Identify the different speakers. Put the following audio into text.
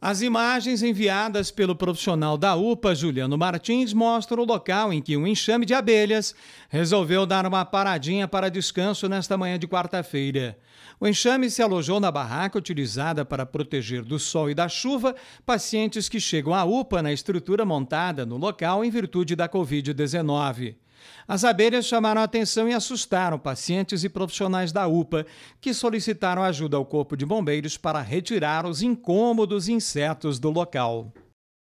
Speaker 1: As imagens enviadas pelo profissional da UPA, Juliano Martins, mostram o local em que um enxame de abelhas resolveu dar uma paradinha para descanso nesta manhã de quarta-feira. O enxame se alojou na barraca utilizada para proteger do sol e da chuva pacientes que chegam à UPA na estrutura montada no local em virtude da Covid-19. As abelhas chamaram atenção e assustaram pacientes e profissionais da UPA, que solicitaram ajuda ao Corpo de Bombeiros para retirar os incômodos insetos do local.